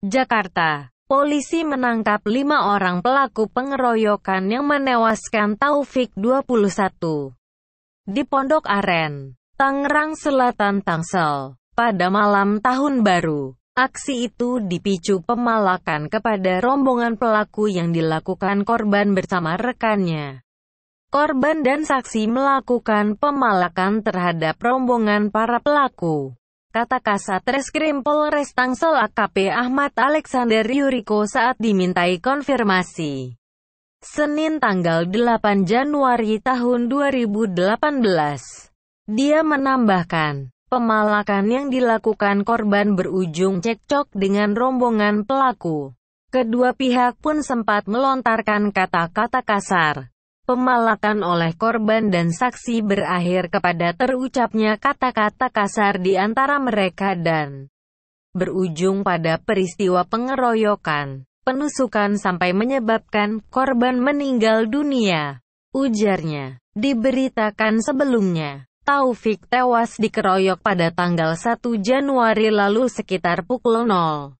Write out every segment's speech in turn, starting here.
Jakarta. Polisi menangkap lima orang pelaku pengeroyokan yang menewaskan Taufik 21 di Pondok Aren, Tangerang Selatan Tangsel. Pada malam tahun baru, aksi itu dipicu pemalakan kepada rombongan pelaku yang dilakukan korban bersama rekannya. Korban dan saksi melakukan pemalakan terhadap rombongan para pelaku. Kata Kasat Reskrim Polres Tangsel AKP Ahmad Alexander Yuriko saat dimintai konfirmasi. Senin tanggal 8 Januari tahun 2018. Dia menambahkan, pemalakan yang dilakukan korban berujung cekcok dengan rombongan pelaku. Kedua pihak pun sempat melontarkan kata-kata kasar. Pemalakan oleh korban dan saksi berakhir kepada terucapnya kata-kata kasar di antara mereka dan berujung pada peristiwa pengeroyokan, penusukan sampai menyebabkan korban meninggal dunia. Ujarnya, diberitakan sebelumnya, Taufik tewas dikeroyok pada tanggal 1 Januari lalu sekitar pukul 0.30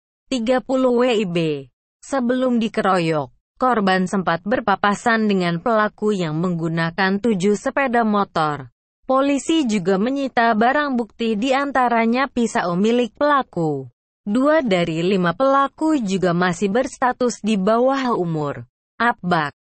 WIB. Sebelum dikeroyok, korban sempat berpapasan dengan pelaku yang menggunakan tujuh sepeda motor. Polisi juga menyita barang bukti di antaranya pisau milik pelaku. Dua dari lima pelaku juga masih berstatus di bawah umur. Abak